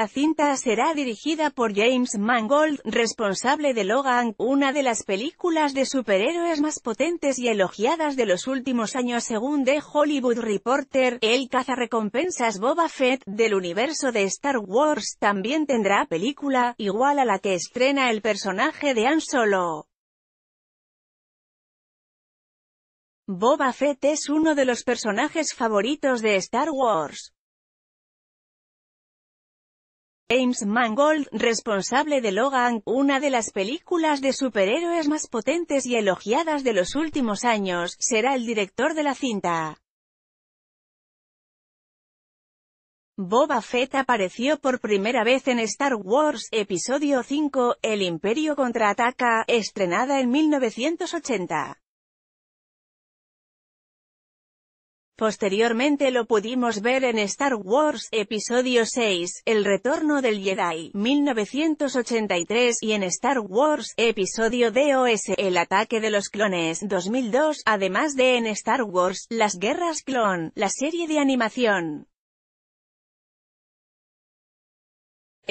La cinta será dirigida por James Mangold, responsable de Logan, una de las películas de superhéroes más potentes y elogiadas de los últimos años según The Hollywood Reporter. El cazarrecompensas Boba Fett, del universo de Star Wars, también tendrá película, igual a la que estrena el personaje de Han Solo. Boba Fett es uno de los personajes favoritos de Star Wars. James Mangold, responsable de Logan, una de las películas de superhéroes más potentes y elogiadas de los últimos años, será el director de la cinta. Boba Fett apareció por primera vez en Star Wars Episodio 5, El Imperio contraataca, estrenada en 1980. Posteriormente lo pudimos ver en Star Wars, Episodio 6, El Retorno del Jedi, 1983, y en Star Wars, Episodio DOS, El Ataque de los Clones, 2002, además de en Star Wars, Las Guerras Clon, la serie de animación.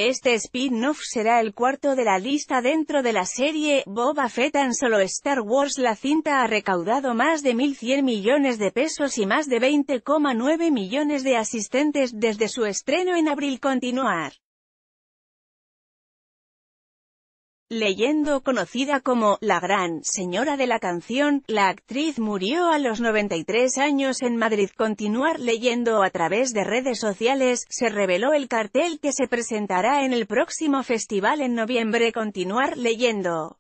Este spin-off será el cuarto de la lista dentro de la serie Boba Fett en solo Star Wars la cinta ha recaudado más de 1.100 millones de pesos y más de 20,9 millones de asistentes desde su estreno en abril continuar. Leyendo conocida como la gran señora de la canción, la actriz murió a los 93 años en Madrid. Continuar leyendo a través de redes sociales, se reveló el cartel que se presentará en el próximo festival en noviembre. Continuar leyendo.